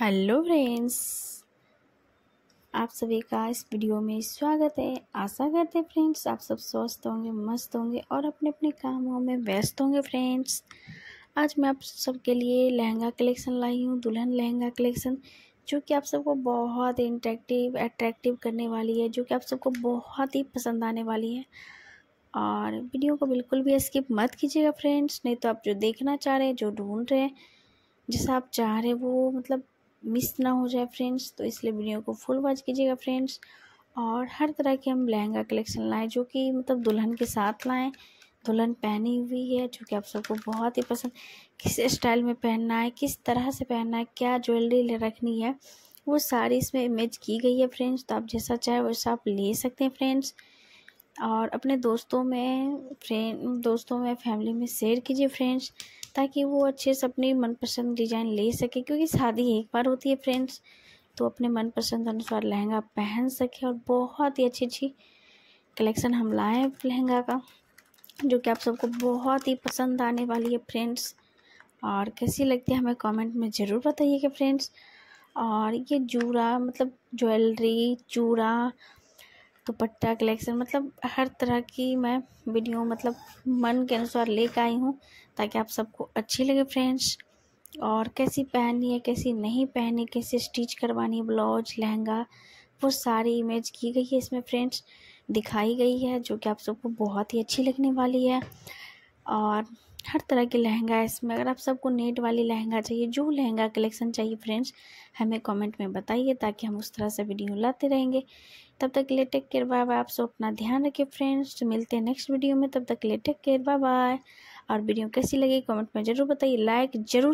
hello friends आप सभी का इस वीडियो में स्वागत है आशा करते हैं फ्रेंड्स आप सब स्वस्थ होंगे मस्त होंगे और अपने अपने कामों में व्यस्त होंगे फ्रेंड्स आज मैं आप सबके लिए लहंगा कलेक्शन लाई हूँ दुल्हन लहंगा कलेक्शन जो कि आप सबको बहुत इंट्रैक्टिव अट्रैक्टिव करने वाली है जो कि आप सबको बहुत ही पसंद आने वाली है और वीडियो को बिल्कुल भी स्किप मत कीजिएगा फ्रेंड्स नहीं तो आप जो देखना चाह रहे हैं जो ढूंढ रहे हैं जैसा आप चाह रहे हैं वो मतलब मिस ना हो जाए फ्रेंड्स तो इसलिए वीडियो को फुल वॉच कीजिएगा फ्रेंड्स और हर तरह के हम लहंगा कलेक्शन लाएँ जो कि मतलब दुल्हन के साथ लाएँ दुल्हन पहनी हुई है जो कि आप सबको बहुत ही पसंद किस स्टाइल में पहनना है किस तरह से पहनना है क्या ज्वेलरी रखनी है वो सारी इसमें इमेज की गई है फ्रेंड्स तो आप जैसा चाहे वैसा आप ले सकते हैं फ्रेंड्स और अपने दोस्तों में फ्रेंड दोस्तों में फैमिली में शेयर कीजिए फ्रेंड्स ताकि वो अच्छे से अपनी मनपसंद डिज़ाइन ले सके क्योंकि शादी एक बार होती है फ्रेंड्स तो अपने मनपसंद अनुसार लहंगा पहन सके और बहुत ही अच्छी अच्छी कलेक्शन हम लाए हैं लहंगा का जो कि आप सबको बहुत ही पसंद आने वाली है फ्रेंड्स और कैसी लगती है हमें कमेंट में ज़रूर बताइएगा फ्रेंड्स और ये जूरा मतलब ज्वेलरी चूड़ा दुपट्टा कलेक्शन मतलब हर तरह की मैं वीडियो मतलब मन के अनुसार लेकर आई हूँ ताकि आप सबको अच्छी लगे फ्रेंड्स और कैसी पहननी है कैसी नहीं पहननी कैसे स्टिच करवानी है ब्लाउज लहंगा वो सारी इमेज की गई है इसमें फ्रेंड्स दिखाई गई है जो कि आप सबको बहुत ही अच्छी लगने वाली है और हर तरह के लहंगा है इसमें अगर आप सबको नेट वाली लहंगा चाहिए जो लहंगा कलेक्शन चाहिए फ्रेंड्स हमें कमेंट में बताइए ताकि हम उस तरह से वीडियो लाते रहेंगे तब तक के लिए टेक केयर बाय बाय आप सब अपना ध्यान रखें फ्रेंड्स तो मिलते हैं नेक्स्ट वीडियो में तब तक के लिए टेक केयर बाय बाय और वीडियो कैसी लगी कमेंट में ज़रूर बताइए लाइक ज़रूर